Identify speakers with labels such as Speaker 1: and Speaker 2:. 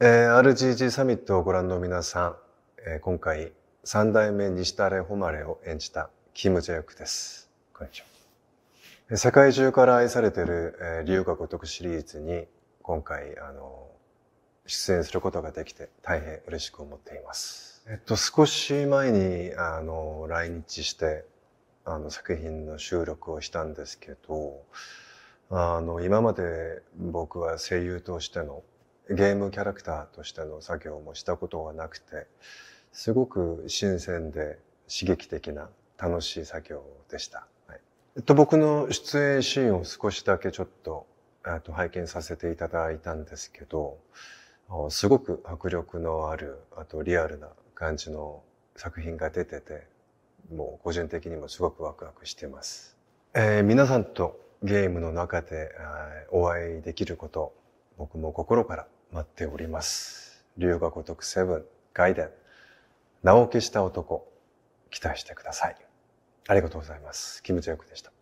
Speaker 1: えー、RGG サミットをご覧の皆さん、えー、今回三代目西田レ・ホマレを演じたキム・ジェヨクです。こんにちは。世界中から愛されている、えー、竜が如くシリーズに今回、あの、出演することができて大変嬉しく思っています。えっと、少し前に、あの、来日して、あの、作品の収録をしたんですけど、あの、今まで僕は声優としてのゲームキャラクターとしての作業もしたことがなくてすごく新鮮で刺激的な楽しい作業でした。はい、えっと、僕の出演シーンを少しだけちょっとと拝見させていただいたんですけどすごく迫力のあるあとリアルな感じの作品が出ててもう個人的にもすごくワクワクしてます。えー、皆さんとゲームの中でお会いできること僕も心から待っております。龍が如くセブン、外伝、名を消した男、期待してください。ありがとうございます。キムチョヨクでした。